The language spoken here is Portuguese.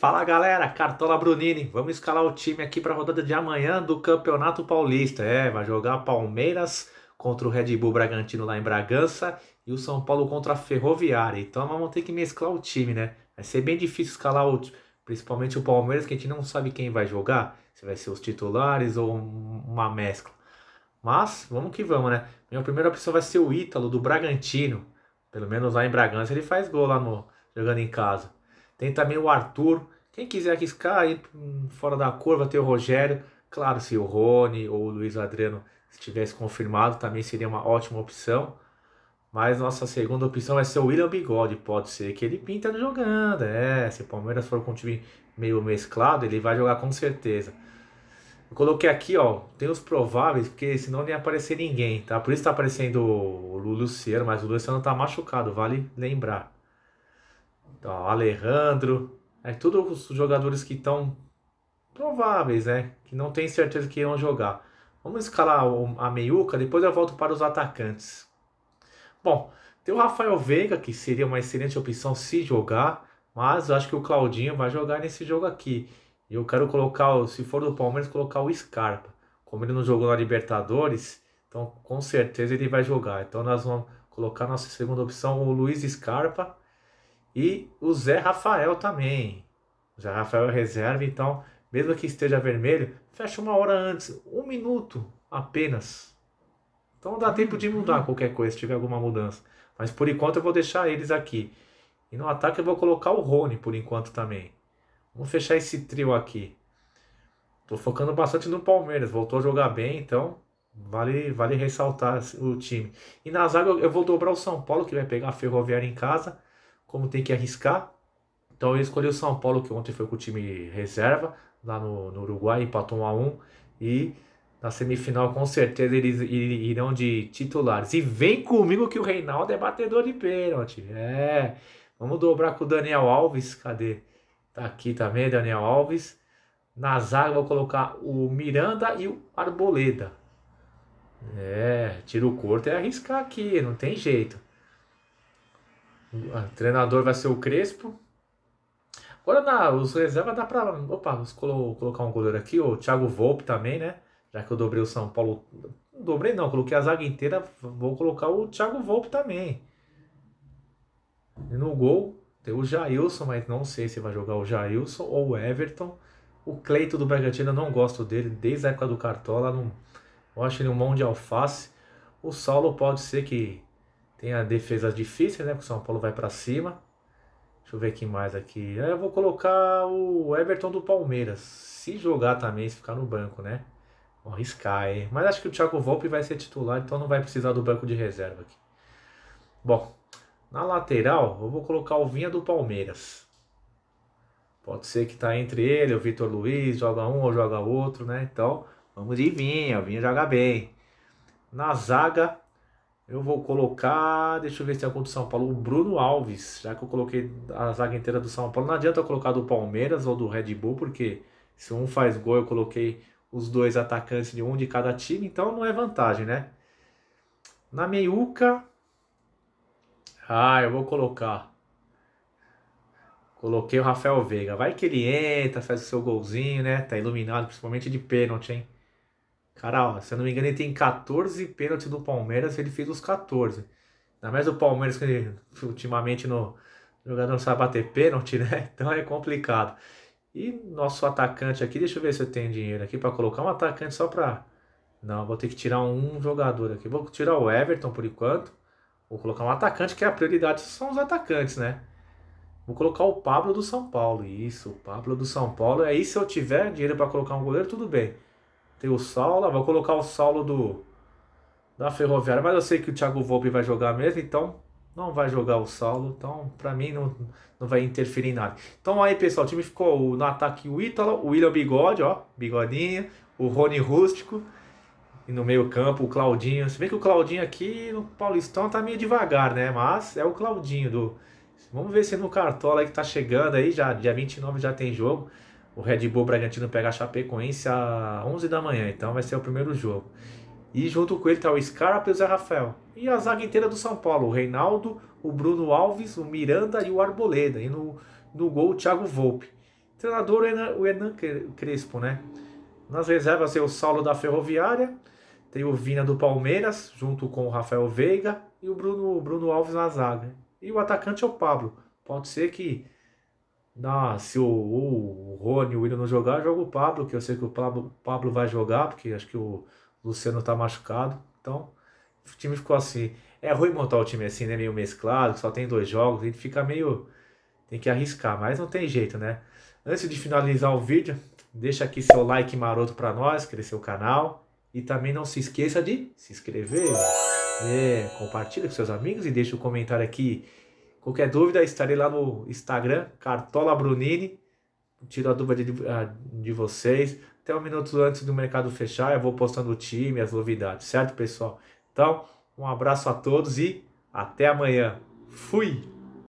Fala galera, Cartola Brunini. Vamos escalar o time aqui para a rodada de amanhã do Campeonato Paulista. É, vai jogar Palmeiras contra o Red Bull Bragantino lá em Bragança e o São Paulo contra a Ferroviária. Então vamos ter que mesclar o time, né? Vai ser bem difícil escalar o, principalmente o Palmeiras, que a gente não sabe quem vai jogar, se vai ser os titulares ou uma mescla. Mas vamos que vamos, né? Minha primeira opção vai ser o Ítalo do Bragantino. Pelo menos lá em Bragança ele faz gol lá no jogando em casa. Tem também o Arthur. Quem quiser arriscar aí fora da curva, tem o Rogério. Claro, se o Rony ou o Luiz Adriano estivesse confirmado, também seria uma ótima opção. Mas nossa segunda opção vai ser o William Bigode. Pode ser que ele pinta jogando. É, se o Palmeiras for com um time meio mesclado, ele vai jogar com certeza. Eu coloquei aqui, ó, tem os prováveis, porque senão não ia aparecer ninguém, tá? Por isso tá aparecendo o Luciano, mas o Luciano tá machucado, vale lembrar. Então, Alejandro. É tudo os jogadores que estão prováveis, né? Que não tem certeza que irão jogar. Vamos escalar a meiuca, depois eu volto para os atacantes. Bom, tem o Rafael Veiga, que seria uma excelente opção se jogar, mas eu acho que o Claudinho vai jogar nesse jogo aqui. E eu quero colocar, se for do Palmeiras, colocar o Scarpa. Como ele não jogou na Libertadores, então com certeza ele vai jogar. Então nós vamos colocar nossa segunda opção, o Luiz Scarpa, e o Zé Rafael também. O Zé Rafael é reserva, então, mesmo que esteja vermelho, fecha uma hora antes, um minuto apenas. Então dá tempo de mudar uhum. qualquer coisa, se tiver alguma mudança. Mas por enquanto eu vou deixar eles aqui. E no ataque eu vou colocar o Rony por enquanto também. Vamos fechar esse trio aqui. Tô focando bastante no Palmeiras. Voltou a jogar bem, então vale, vale ressaltar o time. E na zaga eu vou dobrar o São Paulo, que vai pegar a Ferroviária em casa como tem que arriscar. Então ele escolheu o São Paulo, que ontem foi com o time reserva, lá no, no Uruguai, empatou 1 a 1 e na semifinal com certeza eles irão de titulares. E vem comigo que o Reinaldo é batedor de pênalti. É. Vamos dobrar com o Daniel Alves. Cadê? Tá aqui também, Daniel Alves. Na zaga vou colocar o Miranda e o Arboleda. É, tiro curto é arriscar aqui, não tem jeito o ah, treinador vai ser o Crespo. Agora na, os reservas dá pra. Opa, vamos colocar um goleiro aqui, o Thiago Volpe também, né? Já que eu dobrei o São Paulo. dobrei não, coloquei a zaga inteira. Vou colocar o Thiago Volpe também. E no gol tem o Jailson, mas não sei se vai jogar o Jailson ou o Everton. O Cleito do Bragantino eu não gosto dele, desde a época do Cartola. Não, eu acho ele um mão de alface. O Saulo pode ser que tem a defesa difícil, né? Que o São Paulo vai para cima. Deixa eu ver quem mais aqui. É, eu vou colocar o Everton do Palmeiras. Se jogar também, se ficar no banco, né? Vou arriscar, hein? Mas acho que o Thiago Volpe vai ser titular, então não vai precisar do banco de reserva aqui. Bom, na lateral, eu vou colocar o Vinha do Palmeiras. Pode ser que tá entre ele, o Vitor Luiz, joga um ou joga outro, né? Então, vamos de Vinha. O Vinha joga bem. Na zaga, eu vou colocar, deixa eu ver se tem é contra o São Paulo, o Bruno Alves, já que eu coloquei a zaga inteira do São Paulo. Não adianta eu colocar do Palmeiras ou do Red Bull, porque se um faz gol, eu coloquei os dois atacantes de um de cada time, então não é vantagem, né? Na meiuca. Ah, eu vou colocar. Coloquei o Rafael Veiga. Vai que ele entra, faz o seu golzinho, né? Tá iluminado, principalmente de pênalti, hein? Cara, ó, se eu não me engano, ele tem 14 pênaltis do Palmeiras, ele fez os 14. Ainda mais o Palmeiras, que ele, ultimamente no o jogador não sabe bater pênalti, né? Então é complicado. E nosso atacante aqui, deixa eu ver se eu tenho dinheiro aqui para colocar um atacante só para. Não, vou ter que tirar um jogador aqui. Vou tirar o Everton por enquanto. Vou colocar um atacante, que é a prioridade são os atacantes, né? Vou colocar o Pablo do São Paulo. Isso, o Pablo do São Paulo. Aí se eu tiver dinheiro para colocar um goleiro, tudo bem. Tem o Saulo, vou colocar o Saulo do da Ferroviária, mas eu sei que o Thiago Volpe vai jogar mesmo, então não vai jogar o Saulo, então para mim não, não vai interferir em nada. Então aí, pessoal, o time ficou no ataque o Ítalo, o William Bigode, ó, bigodinho, o Rony Rústico e no meio-campo o Claudinho. Se bem que o Claudinho aqui no Paulistão tá meio devagar, né? Mas é o Claudinho do Vamos ver se no Cartola que tá chegando aí, já dia 29 já tem jogo. O Red Bull Bragantino pega a Chapecoense às 11 da manhã, então vai ser o primeiro jogo. E junto com ele tá o Scarpa e o Zé Rafael. E a zaga inteira do São Paulo, o Reinaldo, o Bruno Alves, o Miranda e o Arboleda. E no, no gol o Thiago Volpe. Treinador o Hernan Crespo, né? Nas reservas tem o Saulo da Ferroviária, tem o Vina do Palmeiras, junto com o Rafael Veiga e o Bruno, Bruno Alves na zaga. E o atacante é o Pablo. Pode ser que não, ah, se o, o, Rony e o William não jogar, joga o Pablo, que eu sei que o Pablo, Pablo vai jogar, porque acho que o Luciano tá machucado. Então, o time ficou assim. É ruim montar o time assim, né? Meio mesclado, só tem dois jogos, a gente fica meio. Tem que arriscar, mas não tem jeito, né? Antes de finalizar o vídeo, deixa aqui seu like maroto para nós, crescer o canal. E também não se esqueça de se inscrever, compartilhe né, compartilha com seus amigos e deixa o um comentário aqui Qualquer dúvida, estarei lá no Instagram, Cartola Brunini. Tiro a dúvida de, ah, de vocês. Até um minuto antes do mercado fechar, eu vou postando o time, as novidades, certo, pessoal? Então, um abraço a todos e até amanhã. Fui!